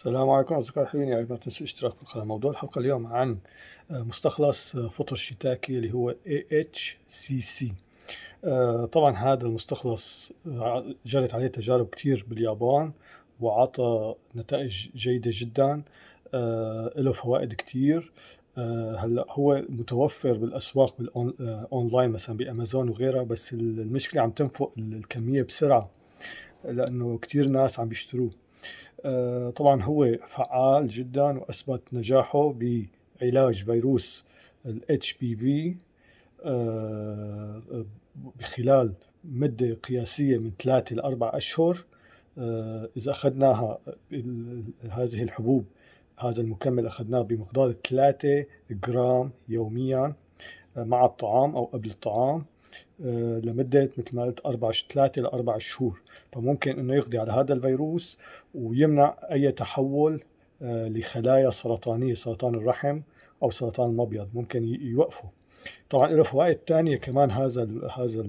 السلام عليكم اصدقائي الحلوين يا ما تنسوا الاشتراك في القناه موضوع الحلقه اليوم عن آه، مستخلص آه، فطر شيتاكي اللي هو اي اتش سي سي طبعا هذا المستخلص آه، جرت عليه تجارب كثير باليابان وعطى نتائج جيده جدا له فوائد كثير هلا هو متوفر بالاسواق بالاونلاين مثلا بامازون وغيرها بس المشكله عم تنفق الكميه بسرعه لانه كثير ناس عم بيشتروه آه، طبعا هو فعال جدا واثبت نجاحه بعلاج فيروس الاتش آه، بي في بخلال مدة قياسية من ثلاثة لأربع أشهر آه، إذا أخذناها هذه الحبوب هذا المكمل أخذناه بمقدار 3 جرام يوميا مع الطعام أو قبل الطعام آه، لمدة مثل ما قلت أربع ثلاثة لأربع شهور فممكن أنه يقضي على هذا الفيروس ويمنع أي تحول آه، لخلايا سرطانية سرطان الرحم أو سرطان المبيض ممكن يوقفه طبعا له فوائد ثانية كمان هذا هذا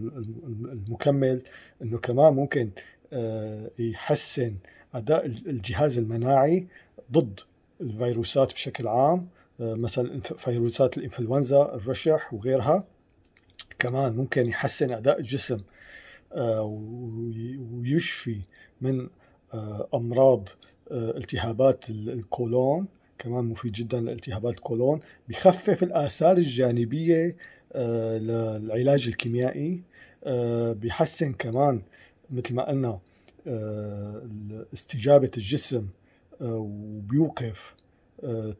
المكمل انه كمان ممكن آه، يحسن اداء الجهاز المناعي ضد الفيروسات بشكل عام مثلا فيروسات الانفلونزا الرشح وغيرها كمان ممكن يحسن أداء الجسم آه، ويشفي من آه، أمراض آه، التهابات الكولون كمان مفيد جدا لالتهابات الكولون بخفف الآثار الجانبية للعلاج الكيميائي بحسن كمان مثل ما قلنا استجابة الجسم وبيوقف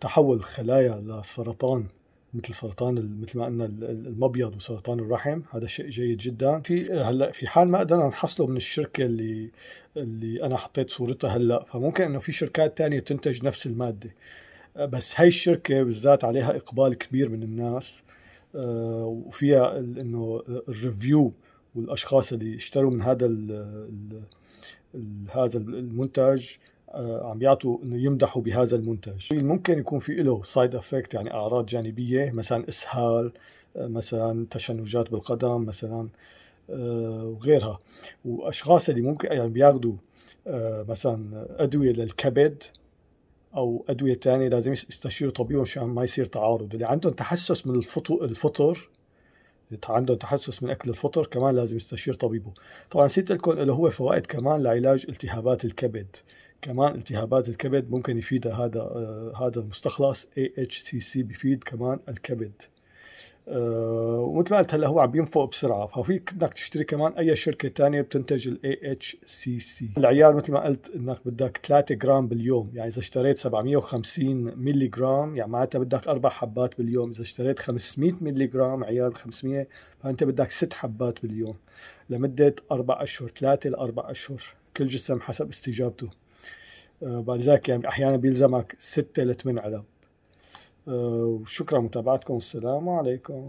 تحول الخلايا لسرطان مثل سرطان مثل ما قلنا المبيض وسرطان الرحم هذا شيء جيد جدا في هلا في حال ما قدرنا نحصله من الشركه اللي اللي انا حطيت صورتها هلا فممكن انه في شركات تانية تنتج نفس الماده بس هاي الشركه بالذات عليها اقبال كبير من الناس آه، وفيها انه الريفيو والاشخاص اللي اشتروا من هذا هذا المنتج آه، عم بيعطوا انه يمدحوا بهذا المنتج ممكن يكون في له سايد افكت يعني اعراض جانبيه مثلا اسهال آه، مثلا تشنجات بالقدم مثلا آه، وغيرها واشخاص اللي ممكن يعني بياخذوا مثلا ادويه للكبد او ادويه ثانيه لازم يستشيروا طبيبهم مشان ما يصير تعارض اللي عندهم تحسس من الفطر عندهم تحسس من اكل الفطر كمان لازم يستشير طبيبه طبعا نسيت لكم اللي هو فوائد كمان لعلاج التهابات الكبد كمان التهابات الكبد ممكن يفيدها هذا آه، هذا المستخلص اي اتش سي سي بيفيد كمان الكبد أه ومثل ما قلت هلا هو عم ينفق بسرعه ففيك بدك تشتري كمان اي شركه ثانيه بتنتج الاي اتش سي سي العيار مثل ما قلت انك بدك 3 جرام باليوم يعني اذا اشتريت 750 ملي جرام يعني معناتها بدك اربع حبات باليوم اذا اشتريت 500 ملي جرام عيار 500 فانت بدك ست حبات باليوم لمده اربع اشهر ثلاثه لاربع اشهر كل جسم حسب استجابته آه، بعد ذلك يعني احيانا بيلزمك ستة لثمان علب آه، وشكرا متابعتكم والسلام عليكم